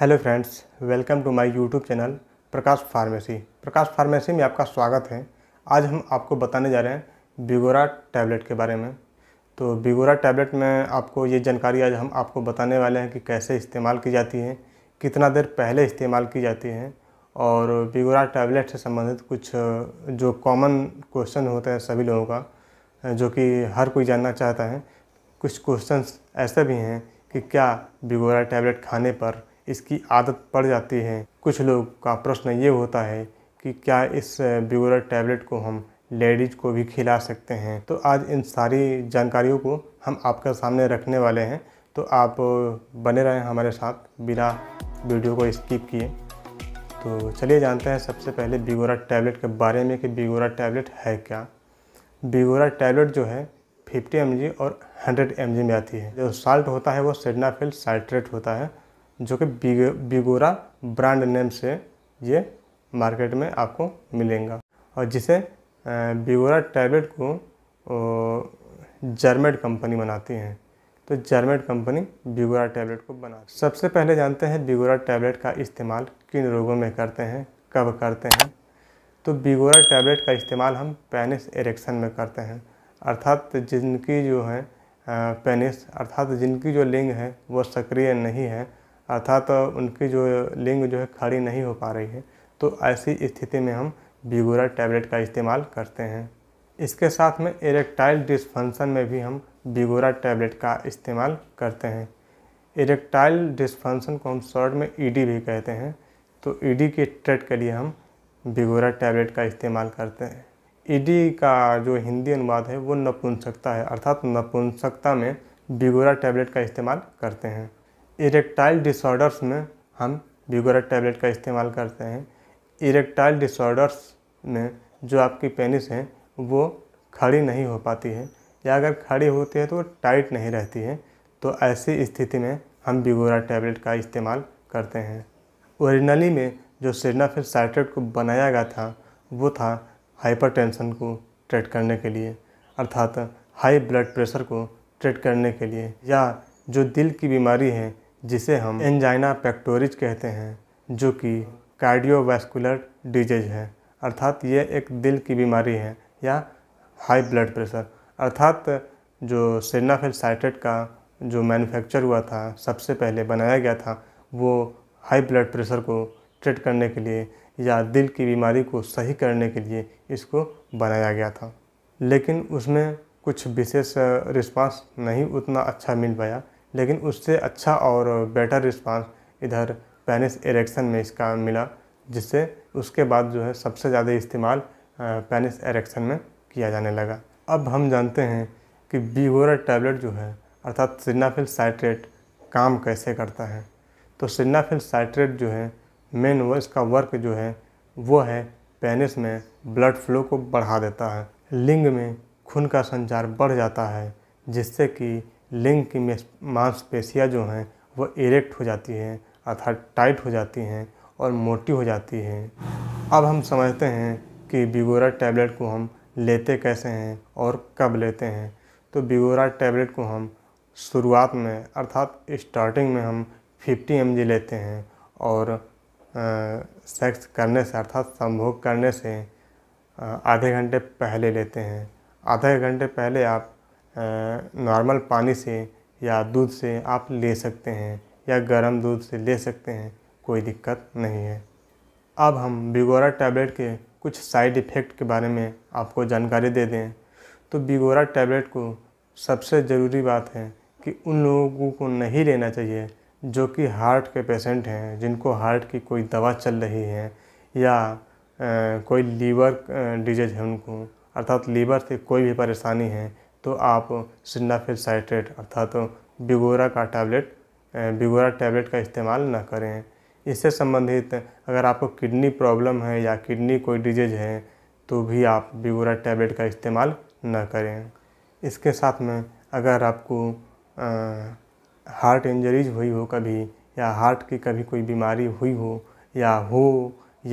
hello friends welcome to my YouTube channel Prakash pharmacy Prakash pharmacy में आपका स्वागत है आज हम आपको बताने जा रहे हैं बिगोरा टैबलेट के बारे में तो बिगोरा टैबलेट में आपको ये जानकारी आज हम आपको बताने वाले हैं कि कैसे इस्तेमाल की जाती है कितना देर पहले इस्तेमाल की जाती है और बिगोरा टैबलेट से संबंधित कुछ जो कॉमन क्वेश्चन होते हैं सभी लोगों का जो कि हर कोई जानना चाहता है कुछ क्वेश्चन ऐसे भी हैं कि क्या बिगोरा टैबलेट खाने पर इसकी आदत पड़ जाती है कुछ लोग का प्रश्न ये होता है कि क्या इस ब्यूरल टैबलेट को हम लेडीज़ को भी खिला सकते हैं तो आज इन सारी जानकारियों को हम आपके सामने रखने वाले हैं तो आप बने रहें हमारे साथ बिना वीडियो को स्किप किए तो चलिए जानते हैं सबसे पहले बिगोरा टैबलेट के बारे में कि बिगोरा टैबलेट है क्या बिगोरा टैबलेट जो है 50 एम और 100 एम में आती है जो साल्ट होता है वो सेडनाफिल साइट्रेट होता है जो कि बिगोरा ब्रांड नेम से ये मार्केट में आपको मिलेगा और जिसे बिगोरा टैबलेट को जर्मेट कंपनी बनाती हैं तो जर्मेट कंपनी बिगोरा टैबलेट को बना सबसे पहले जानते हैं बिगोरा टैबलेट का इस्तेमाल किन रोगों में करते हैं कब करते हैं तो बिगोरा टैबलेट का इस्तेमाल हम पेनिस इरेक्शन में करते हैं अर्थात जिनकी जो है पेनिस अर्थात जिनकी जो लिंग है वो सक्रिय नहीं है अर्थात तो उनकी जो लिंग जो है खड़ी नहीं हो पा रही है तो ऐसी स्थिति में हम बिगोरा टैबलेट का इस्तेमाल करते हैं इसके साथ में इरेक्टाइल डिस्फंक्शन में भी हम बिगोरा टैबलेट का इस्तेमाल करते हैं इरेक्टाइल डिस्फंक्शन को हम शॉर्ट में ईडी भी कहते हैं तो ईडी के ट्रेट के लिए हम बिगोरा टैबलेट का इस्तेमाल करते हैं ईडी का जो हिंदी अनुवाद है वो नपुंसकता है अर्थात नपुंसकता में बिगोरा टैबलेट का इस्तेमाल करते हैं इरेक्टाइल डिसऑर्डर्स में हम ब्यूगोरेट टैबलेट का इस्तेमाल करते हैं इरेक्टाइल डिसऑर्डर्स में जो आपकी पेनिस है वो खड़ी नहीं हो पाती है या अगर खड़ी होती है तो वो टाइट नहीं रहती है तो ऐसी स्थिति में हम ब्यूगोरा टैबलेट का इस्तेमाल करते हैं ओरिजिनली में जो सिडनाफिल साइट्रेट को बनाया गया था वो था हाइपरटेंशन को ट्रीट करने के लिए अर्थात हाई ब्लड प्रेशर को ट्रीट करने के लिए या जो दिल की बीमारी है जिसे हम एंजाइना पेक्टोरिज कहते हैं जो कि कार्डियोवैस्कुलर डिजीज है अर्थात ये एक दिल की बीमारी है या हाई ब्लड प्रेशर अर्थात जो सेनाफेल साइटेट का जो मैन्युफैक्चर हुआ था सबसे पहले बनाया गया था वो हाई ब्लड प्रेशर को ट्रीट करने के लिए या दिल की बीमारी को सही करने के लिए इसको बनाया गया था लेकिन उसमें कुछ विशेष रिस्पांस नहीं उतना अच्छा मिल पाया लेकिन उससे अच्छा और बेटर रिस्पांस इधर पेनिस एरेक्शन में इसका मिला जिससे उसके बाद जो है सबसे ज़्यादा इस्तेमाल पेनिस एरेक्शन में किया जाने लगा अब हम जानते हैं कि बीगोरा टैबलेट जो है अर्थात सिन्नाफिल साइट्रेट काम कैसे करता है तो सिन्नाफिल साइट्रेट जो है मेन वो इसका वर्क जो है वो है पेनिस में ब्लड फ्लो को बढ़ा देता है लिंग में खून का संचार बढ़ जाता है जिससे कि लिंग की मांसपेशियाँ जो हैं वो इरेक्ट हो जाती हैं अर्थात टाइट हो जाती हैं और मोटी हो जाती हैं अब हम समझते हैं कि बिगोरा टैबलेट को हम लेते कैसे हैं और कब लेते हैं तो बिगोरा टैबलेट को हम शुरुआत में अर्थात स्टार्टिंग में हम 50 एम लेते हैं और सेक्स करने से अर्थात संभोग करने से आधे घंटे पहले लेते हैं आधे घंटे पहले आप नॉर्मल पानी से या दूध से आप ले सकते हैं या गर्म दूध से ले सकते हैं कोई दिक्कत नहीं है अब हम बिगोरा टैबलेट के कुछ साइड इफ़ेक्ट के बारे में आपको जानकारी दे दें तो बिगोरा टैबलेट को सबसे ज़रूरी बात है कि उन लोगों को नहीं लेना चाहिए जो कि हार्ट के पेशेंट हैं जिनको हार्ट की कोई दवा चल रही है या आ, कोई लीवर डिजीज है उनको अर्थात लीवर से कोई भी परेशानी है तो आप सिन्नाफिल साइट्रेट अर्थात तो बिगोरा का टैबलेट बिगोरा टैबलेट का इस्तेमाल न करें इससे संबंधित अगर आपको किडनी प्रॉब्लम है या किडनी कोई डिजीज है तो भी आप बिगोरा टैबलेट का इस्तेमाल न करें इसके साथ में अगर आपको आ, हार्ट इंजरीज हुई हो कभी या हार्ट की कभी कोई बीमारी हुई हो या हो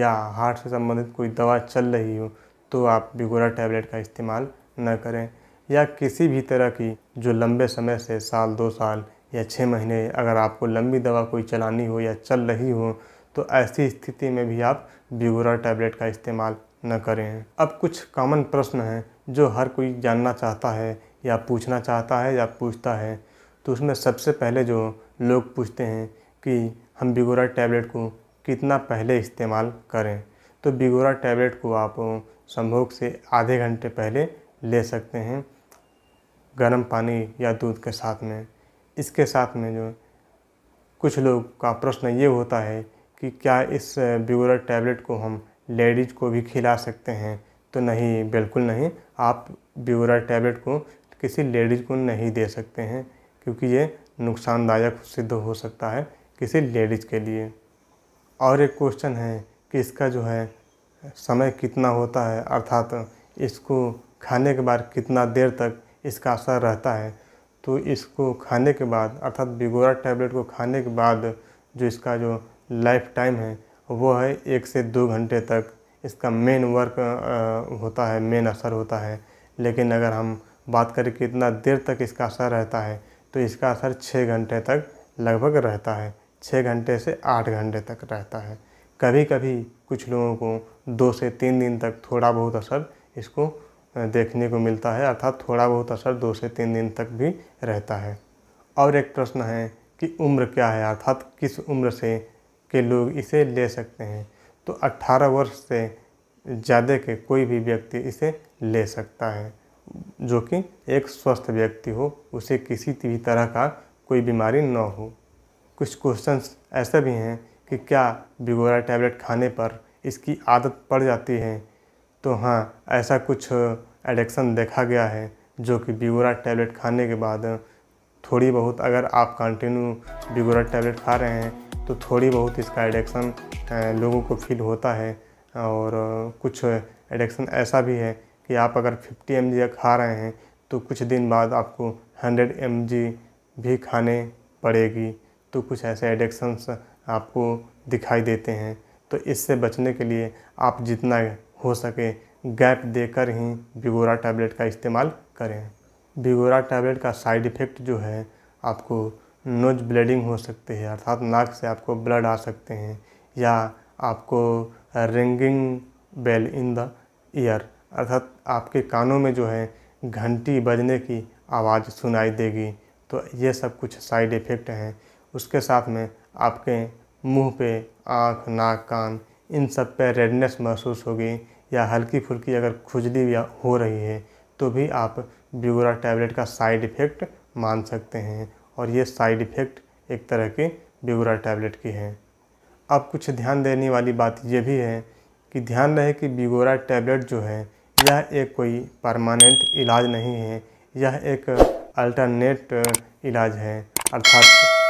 या हार्ट से संबंधित कोई दवा चल रही हो तो आप बिगोरा टैबलेट का इस्तेमाल न करें या किसी भी तरह की जो लंबे समय से साल दो साल या छः महीने अगर आपको लंबी दवा कोई चलानी हो या चल रही हो तो ऐसी स्थिति में भी आप बिगोरा टैबलेट का इस्तेमाल न करें अब कुछ कॉमन प्रश्न हैं जो हर कोई जानना चाहता है या पूछना चाहता है या पूछता है तो उसमें सबसे पहले जो लोग पूछते हैं कि हम बिगोरा टैबलेट को कितना पहले इस्तेमाल करें तो बिगोरा टैबलेट को आप संभोग से आधे घंटे पहले ले सकते हैं गर्म पानी या दूध के साथ में इसके साथ में जो कुछ लोग का प्रश्न ये होता है कि क्या इस ब्यूरल टैबलेट को हम लेडीज़ को भी खिला सकते हैं तो नहीं बिल्कुल नहीं आप ब्यूरल टैबलेट को किसी लेडीज़ को नहीं दे सकते हैं क्योंकि ये नुकसानदायक सिद्ध हो सकता है किसी लेडीज़ के लिए और एक क्वेश्चन है कि इसका जो है समय कितना होता है अर्थात इसको खाने के बाद कितना देर तक इसका असर रहता है तो इसको खाने के बाद अर्थात बिगोरा टैबलेट को खाने के बाद जो इसका जो लाइफ टाइम है वो है एक से दो घंटे तक इसका मेन वर्क होता है मेन असर होता है लेकिन अगर हम बात करें कि इतना देर तक इसका असर रहता है तो इसका असर छः घंटे तक लगभग रहता है छः घंटे से आठ घंटे तक रहता है कभी कभी कुछ लोगों को दो से तीन दिन तक थोड़ा बहुत असर इसको देखने को मिलता है अर्थात थोड़ा बहुत असर दो से तीन दिन तक भी रहता है और एक प्रश्न है कि उम्र क्या है अर्थात किस उम्र से के लोग इसे ले सकते हैं तो 18 वर्ष से ज़्यादा के कोई भी व्यक्ति इसे ले सकता है जो कि एक स्वस्थ व्यक्ति हो उसे किसी भी तरह का कोई बीमारी न हो कुछ क्वेश्चंस ऐसे भी हैं कि क्या बिगोरा टैबलेट खाने पर इसकी आदत पड़ जाती है तो हाँ ऐसा कुछ एडिक्शन देखा गया है जो कि बिगोरा टैबलेट खाने के बाद थोड़ी बहुत अगर आप कंटिन्यू बिगोरा टैबलेट खा रहे हैं तो थोड़ी बहुत इसका एडिक्शन लोगों को फील होता है और कुछ एडिक्शन ऐसा भी है कि आप अगर 50 एम खा रहे हैं तो कुछ दिन बाद आपको 100 एम भी खाने पड़ेगी तो कुछ ऐसे एडिक्शंस आपको दिखाई देते हैं तो इससे बचने के लिए आप जितना हो सके गैप देकर ही बिगोरा टैबलेट का इस्तेमाल करें बिगोरा टैबलेट का साइड इफ़ेक्ट जो है आपको नोज ब्लीडिंग हो सकती है अर्थात नाक से आपको ब्लड आ सकते हैं या आपको ringing bell in the ear अर्थात आपके कानों में जो है घंटी बजने की आवाज़ सुनाई देगी तो ये सब कुछ साइड इफ़ेक्ट हैं उसके साथ में आपके मुंह पे आँख नाक कान इन सब पर रेडनेस महसूस होगी या हल्की फुल्की अगर खुजली या हो रही है तो भी आप ब्यूरा टैबलेट का साइड इफ़ेक्ट मान सकते हैं और ये साइड इफ़ेक्ट एक तरह के ब्यूरा टैबलेट की है अब कुछ ध्यान देने वाली बात यह भी है कि ध्यान रहे कि बिगोरा टैबलेट जो है यह एक कोई परमानेंट इलाज नहीं है यह एक अल्टरनेट इलाज है अर्थात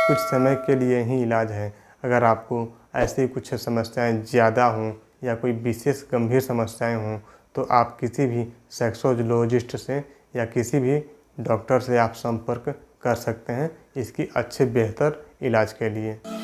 कुछ समय के लिए ही इलाज है अगर आपको ऐसी कुछ समस्याएं ज़्यादा हों या कोई विशेष गंभीर समस्याएं हों तो आप किसी भी सेक्सोजोलॉजिस्ट से या किसी भी डॉक्टर से आप संपर्क कर सकते हैं इसकी अच्छे बेहतर इलाज के लिए